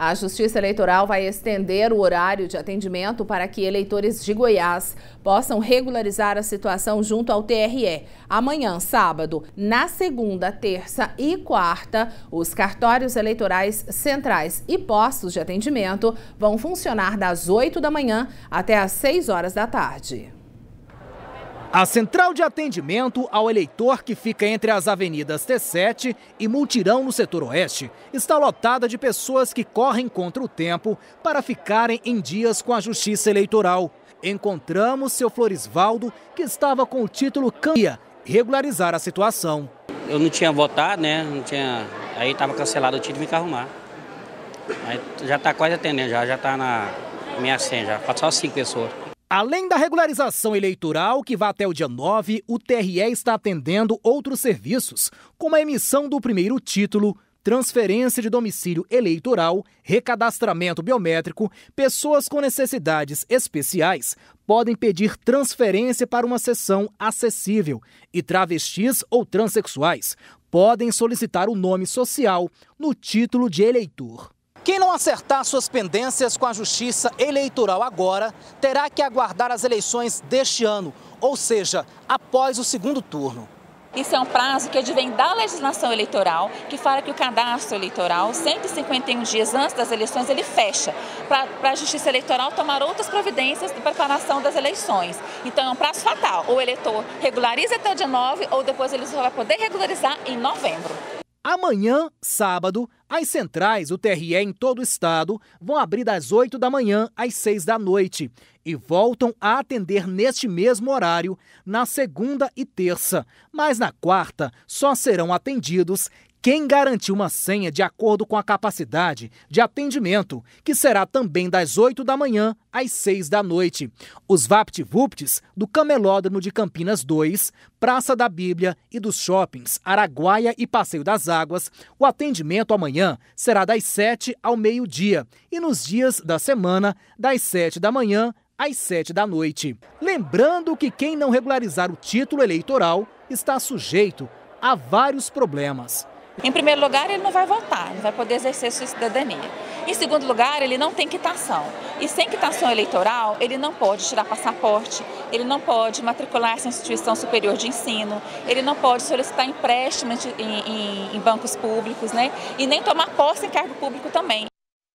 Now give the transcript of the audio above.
A Justiça Eleitoral vai estender o horário de atendimento para que eleitores de Goiás possam regularizar a situação junto ao TRE. Amanhã, sábado, na segunda, terça e quarta, os cartórios eleitorais centrais e postos de atendimento vão funcionar das 8 da manhã até às 6 horas da tarde. A central de atendimento ao eleitor que fica entre as avenidas T7 e Multirão no setor oeste está lotada de pessoas que correm contra o tempo para ficarem em dias com a justiça eleitoral. Encontramos seu Florisvaldo, que estava com o título Cambia, regularizar a situação. Eu não tinha votado, né? Não tinha... Aí estava cancelado o título e me arrumar. já está quase atendendo, já está já tá na minha senha, já. Falta só cinco pessoas. Além da regularização eleitoral, que vai até o dia 9, o TRE está atendendo outros serviços, como a emissão do primeiro título, transferência de domicílio eleitoral, recadastramento biométrico, pessoas com necessidades especiais podem pedir transferência para uma sessão acessível e travestis ou transexuais podem solicitar o nome social no título de eleitor. Quem não acertar suas pendências com a Justiça Eleitoral agora terá que aguardar as eleições deste ano, ou seja, após o segundo turno. Isso é um prazo que advém da legislação eleitoral, que fala que o cadastro eleitoral, 151 dias antes das eleições, ele fecha, para a Justiça Eleitoral tomar outras providências de preparação das eleições. Então é um prazo fatal. O eleitor regulariza até o dia 9 ou depois ele só vai poder regularizar em novembro. Amanhã, sábado, as centrais o TRE em todo o estado vão abrir das 8 da manhã às 6 da noite e voltam a atender neste mesmo horário na segunda e terça, mas na quarta só serão atendidos quem garantiu uma senha de acordo com a capacidade de atendimento, que será também das 8 da manhã às 6 da noite. Os VaptVupts do Camelódromo de Campinas 2, Praça da Bíblia e dos shoppings Araguaia e Passeio das Águas, o atendimento amanhã será das 7 ao meio-dia e nos dias da semana, das 7 da manhã às 7 da noite. Lembrando que quem não regularizar o título eleitoral está sujeito a vários problemas. Em primeiro lugar, ele não vai votar, não vai poder exercer sua cidadania. Em segundo lugar, ele não tem quitação. E sem quitação eleitoral, ele não pode tirar passaporte, ele não pode matricular-se em instituição superior de ensino, ele não pode solicitar empréstimo em, em, em bancos públicos, né? E nem tomar posse em cargo público também.